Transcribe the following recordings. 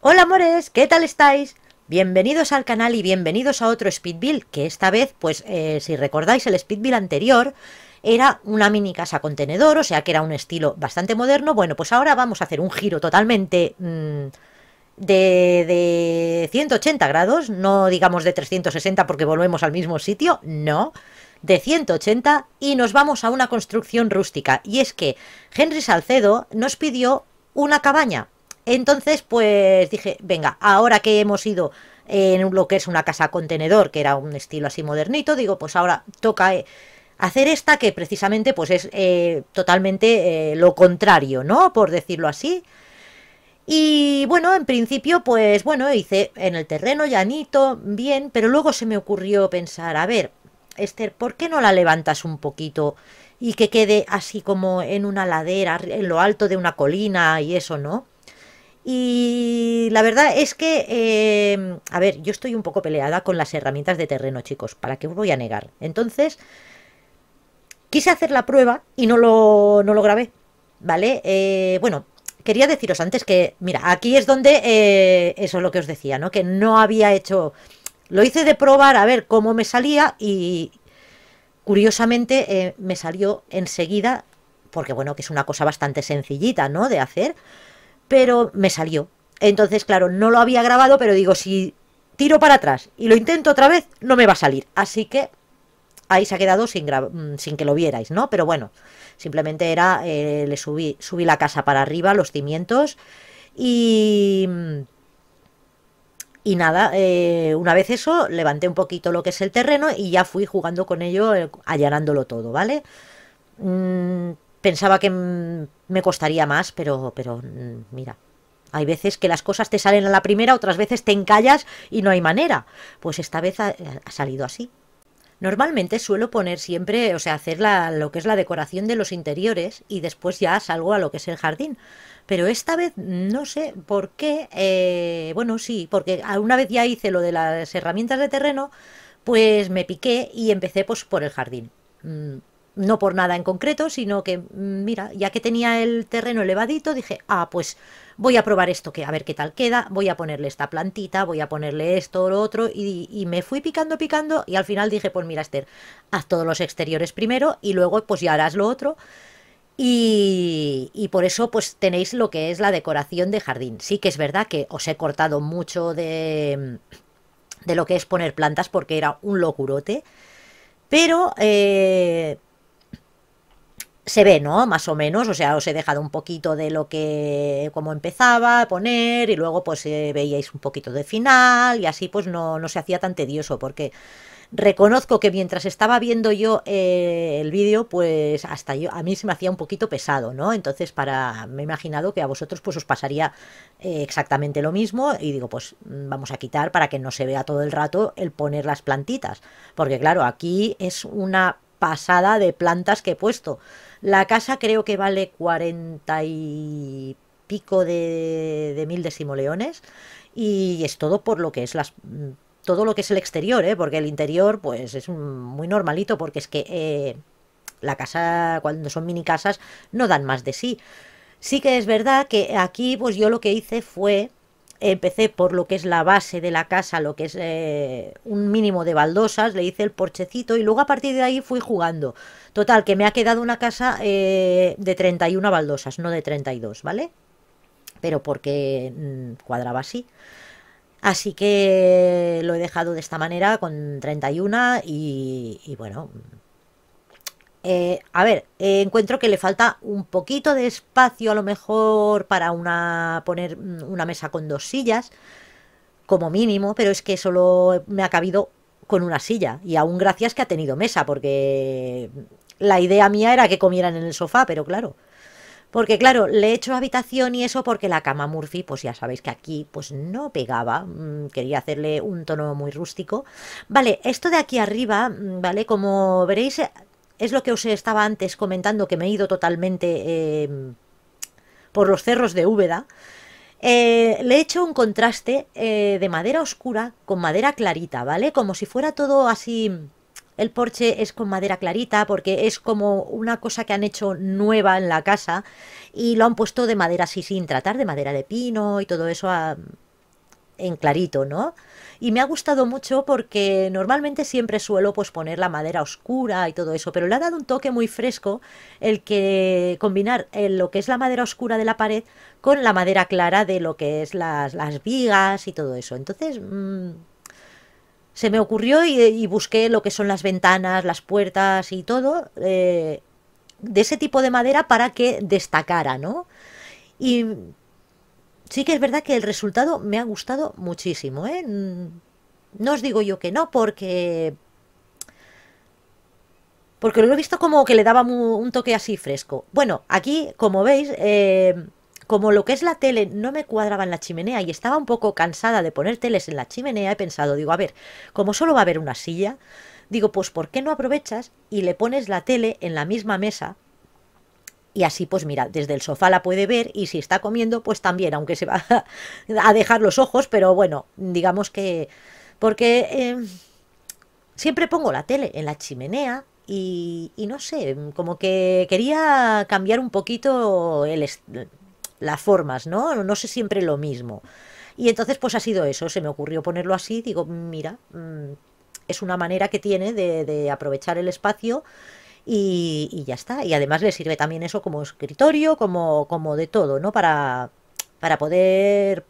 Hola amores, ¿qué tal estáis? Bienvenidos al canal y bienvenidos a otro Speed Build que esta vez, pues eh, si recordáis el Speed Build anterior, era una mini casa contenedor, o sea que era un estilo bastante moderno. Bueno, pues ahora vamos a hacer un giro totalmente mm, de, de 180 grados, no digamos de 360 porque volvemos al mismo sitio, no, de 180 y nos vamos a una construcción rústica. Y es que Henry Salcedo nos pidió una cabaña, entonces, pues dije, venga, ahora que hemos ido en lo que es una casa contenedor, que era un estilo así modernito, digo, pues ahora toca eh, hacer esta que precisamente pues es eh, totalmente eh, lo contrario, ¿no? Por decirlo así. Y bueno, en principio pues bueno, hice en el terreno llanito, bien, pero luego se me ocurrió pensar, a ver, Esther, ¿por qué no la levantas un poquito y que quede así como en una ladera, en lo alto de una colina y eso, ¿no? Y la verdad es que, em, a ver, yo estoy un poco peleada con las herramientas de terreno, chicos, ¿para qué os voy a negar? Entonces, quise hacer la prueba y no lo, no lo grabé, ¿vale? Eh, bueno, quería deciros antes que, mira, aquí es donde, eh, eso es lo que os decía, ¿no? Que no había hecho, lo hice de probar a ver cómo me salía y curiosamente eh, me salió enseguida, porque bueno, que es una cosa bastante sencillita, ¿no? De hacer pero me salió. Entonces, claro, no lo había grabado, pero digo, si tiro para atrás y lo intento otra vez, no me va a salir. Así que ahí se ha quedado sin, mm, sin que lo vierais, ¿no? Pero bueno, simplemente era, eh, le subí, subí la casa para arriba, los cimientos y... Y nada, eh, una vez eso, levanté un poquito lo que es el terreno y ya fui jugando con ello, eh, allanándolo todo, ¿vale? Mm, Pensaba que me costaría más, pero, pero mm, mira, hay veces que las cosas te salen a la primera, otras veces te encallas y no hay manera. Pues esta vez ha, salido así. Normalmente suelo poner siempre, o sea, hacer la, lo que es la decoración de los interiores y después ya salgo a lo que es el jardín. Pero esta vez no sé por qué, eh, bueno, sí, porque una vez ya hice lo de las herramientas de terreno, pues me piqué y empecé pues por el jardín. Mm, no por nada en concreto, sino que, mm, mira, ya que tenía el terreno elevadito, dije, ah, pues voy a probar esto, que a ver qué tal queda, voy a ponerle esta plantita, voy a ponerle esto, lo otro, y, me fui picando, picando, y al final dije, pues mira, Esther, haz todos los exteriores primero y luego pues ya harás lo otro. Y, y, por eso pues tenéis lo que es la decoración de jardín. Sí que es verdad que os he cortado mucho de, de lo que es poner plantas porque era un locurote. Pero eh, se ve, ¿no? Más o menos, o sea, os he dejado un poquito de lo que, como empezaba a poner y luego pues eh, veíais un poquito de final y así pues no, no, se hacía tan tedioso porque reconozco que mientras estaba viendo yo eh, el vídeo pues hasta yo, a mí se me hacía un poquito pesado, ¿no? Entonces para, me he imaginado que a vosotros pues os pasaría eh, exactamente lo mismo y digo pues vamos a quitar para que no se vea todo el rato el poner las plantitas porque claro, aquí es una pasada de plantas que he puesto la casa creo que vale 40 y pico de, mil decimoleones y es todo por lo que es las todo lo que es el exterior, ¿eh? porque el interior pues es muy normalito porque es que eh, la casa cuando son mini casas no dan más de sí. Sí que es verdad que aquí pues yo lo que hice fue empecé por lo que es la base de la casa, lo que es eh, un mínimo de baldosas, le hice el porchecito y luego a partir de ahí fui jugando. Total, que me ha quedado una casa eh, de 31 baldosas, no de 32, ¿vale? Pero porque mm, cuadraba así. Así que lo he dejado de esta manera con 31 y, y bueno, eh, a ver, eh, encuentro que le falta un poquito de espacio a lo mejor para una, poner mm, una mesa con dos sillas, como mínimo, pero es que solo me ha cabido con una silla. Y aún gracias que ha tenido mesa, porque la idea mía era que comieran en el sofá, pero claro. Porque claro, le he hecho habitación y eso porque la cama Murphy, pues ya sabéis que aquí pues no pegaba, mm, quería hacerle un tono muy rústico. Vale, esto de aquí arriba, mm, ¿vale? Como veréis, es lo que os estaba antes comentando, que me he ido totalmente em, por los cerros de Úbeda. Eh, le he hecho un contraste eh, de madera oscura con madera clarita, ¿vale? Como si fuera todo así... El porche es con madera clarita porque es como una cosa que han hecho nueva en la casa y lo han puesto de madera así sin tratar, de madera de pino y todo eso a, en clarito, ¿no? Y me ha gustado mucho porque normalmente siempre suelo pues poner la madera oscura y todo eso, pero le ha dado un toque muy fresco el que combinar eh, lo que es la madera oscura de la pared con la madera clara de lo que es las, las vigas y todo eso. Entonces... Mm, se me ocurrió y, busqué lo que son las ventanas, las puertas y todo, eh, de ese tipo de madera para que destacara, ¿no? Y sí que es verdad que el resultado me ha gustado muchísimo. ¿eh? Mm, no os digo yo que no, porque... Porque lo he visto como que le daba un toque así fresco. Bueno, aquí, como veis, eh, como lo que es la tele no me cuadraba en la chimenea y estaba un poco cansada de poner teles en la chimenea, he pensado, digo, a ver, como solo va a haber una silla, digo, pues ¿por qué no aprovechas y le pones la tele en la misma mesa y así pues mira, desde el sofá la puede ver y si está comiendo pues también, aunque se va a dejar los ojos, pero bueno, digamos que... porque eh, siempre pongo la tele en la chimenea y, no sé, como que quería cambiar un poquito el las formas, ¿no? No sé siempre lo mismo. Y entonces pues ha sido eso, se me ocurrió ponerlo así, digo, mira, mm, es una manera que tiene de aprovechar el espacio y, ya está. Y además le sirve también eso como escritorio, como, como de todo, ¿no? Para, para poder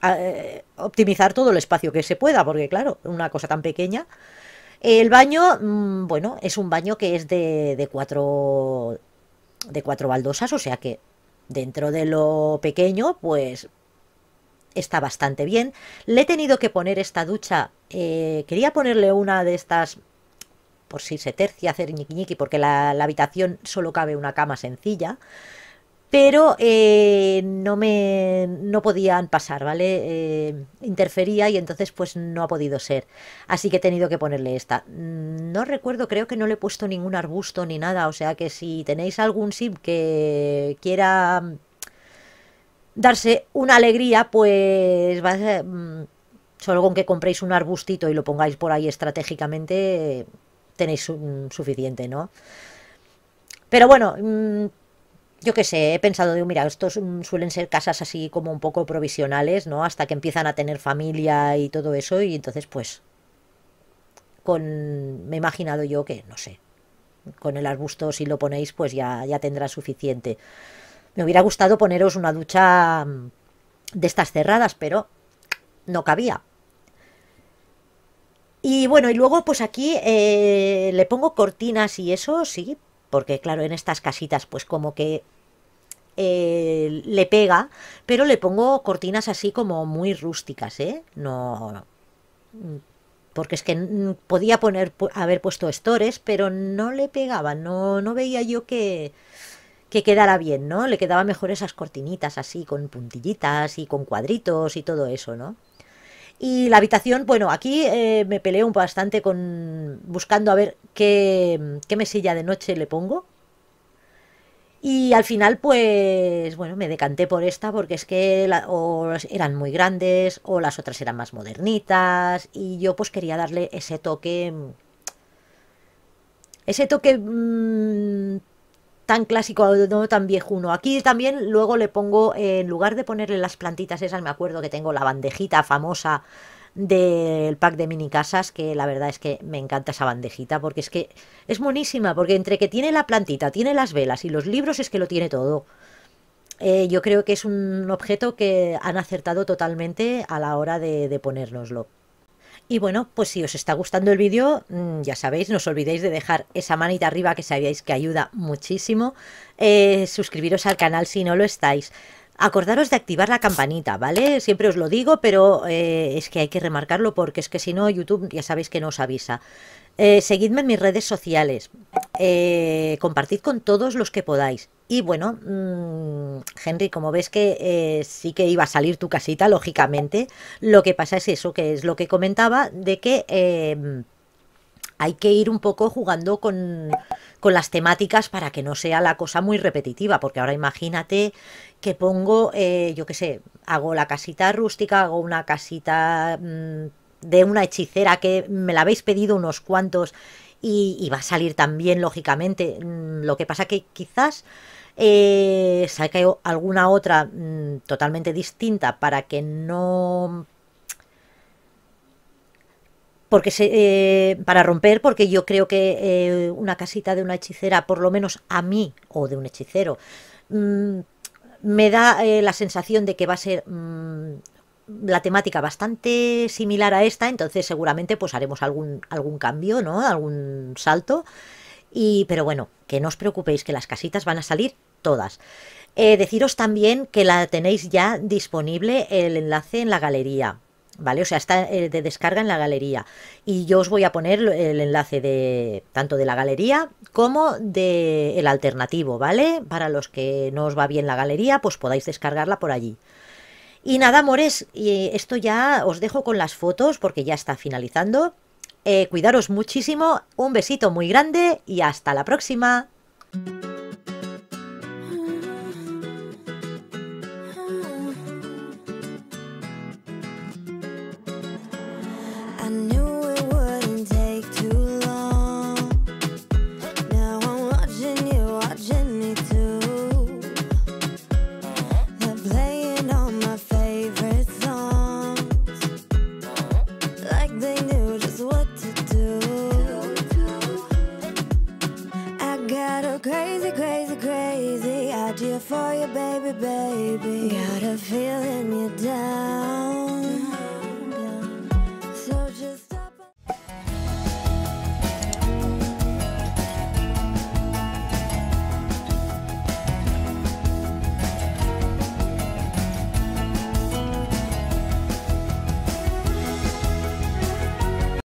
ah, eh, optimizar todo el espacio que se pueda, porque claro, una cosa tan pequeña. El baño, mm, bueno, es un baño que es de, cuatro de cuatro baldosas, o sea que dentro de lo pequeño, pues está bastante bien. Le he tenido que poner esta ducha. Eh, quería ponerle una de estas por si se tercia hacer ñiqui porque la, habitación solo cabe una cama sencilla pero eh, no me no podían pasar, ¿vale? Eh, interfería y entonces pues no ha podido ser. Así que he tenido que ponerle esta. Mm, no recuerdo, creo que no le he puesto ningún arbusto ni nada, o sea que si tenéis algún sim que quiera mm, darse una alegría, pues va a ser, mm, solo con que compréis un arbustito y lo pongáis por ahí estratégicamente tenéis mm, suficiente, ¿no? Pero bueno, mm, yo qué sé, he pensado, de mira, estos mm, suelen ser casas así como un poco provisionales, ¿no? Hasta que empiezan a tener familia y todo eso, y entonces pues con, me he imaginado yo que, no sé, con el arbusto si lo ponéis pues ya, ya tendrá suficiente. Me hubiera gustado poneros una ducha de estas cerradas, pero no cabía. Y bueno, y luego pues aquí eh, le pongo cortinas y eso, sí, porque claro, en estas casitas pues como que eh, le pega, pero le pongo cortinas así como muy rústicas, ¿eh? No... Porque es que podía poner, haber puesto estores, pero no le pegaba, no, no veía yo que, que quedara bien, ¿no? Le quedaban mejor esas cortinitas así, con puntillitas y con cuadritos y todo eso, ¿no? Y la habitación, bueno, aquí eh, me peleo bastante con buscando a ver qué, qué mesilla de noche le pongo. Y al final, pues, bueno, me decanté por esta porque es que o eran muy grandes o las otras eran más modernitas y yo pues quería darle ese toque, ese toque mm, tan clásico no tan viejuno. Aquí también luego le pongo, eh, en lugar de ponerle las plantitas esas, me acuerdo que tengo la bandejita famosa del pack de mini casas, que la verdad es que me encanta esa bandejita, porque es que es buenísima, porque entre que tiene la plantita, tiene las velas y los libros es que lo tiene todo. Eh, yo creo que es un objeto que han acertado totalmente a la hora de, de ponérnoslo. Y bueno, pues si os está gustando el vídeo, mm, ya sabéis, no os olvidéis de dejar esa manita arriba que sabíais que ayuda muchísimo. Eh, suscribiros al canal si no lo estáis. Acordaros de activar la campanita, ¿vale? Siempre os lo digo, pero eh, es que hay que remarcarlo porque es que si no YouTube ya sabéis que no os avisa. Eh, seguidme en mis redes sociales, compartid con todos los que podáis y bueno, mm, Henry, como ves que eh, sí que iba a salir tu casita, lógicamente, lo que pasa es eso, que es lo que comentaba, de que em, hay que ir un poco jugando con, las temáticas para que no sea la cosa muy repetitiva, porque ahora imagínate que pongo, eh, yo qué sé, hago la casita rústica, hago una casita mm, de una hechicera que me la habéis pedido unos cuantos y, y va a salir también, lógicamente. Mm, lo que pasa que quizás eh, saque alguna otra mm, totalmente distinta para que no porque eh, para romper, porque yo creo que eh, una casita de una hechicera, por lo menos a mí o de un hechicero, mm, me da eh, la sensación de que va a ser mm, la temática bastante similar a esta, entonces seguramente pues haremos algún algún cambio, ¿no? Algún salto pero bueno, que no os preocupéis, que las casitas van a salir todas. Eh, deciros también que la tenéis ya disponible el enlace en la galería. ¿Vale? O sea, está eh, de descarga en la galería. Y yo os voy a poner el enlace de tanto de la galería como del alternativo, ¿vale? Para los que no os va bien la galería, pues podáis descargarla por allí. Y nada, amores, esto ya os dejo con las fotos porque ya está finalizando. Eh, cuidaros muchísimo, un besito muy grande y hasta la próxima. baby, baby. Got a feeling you're down.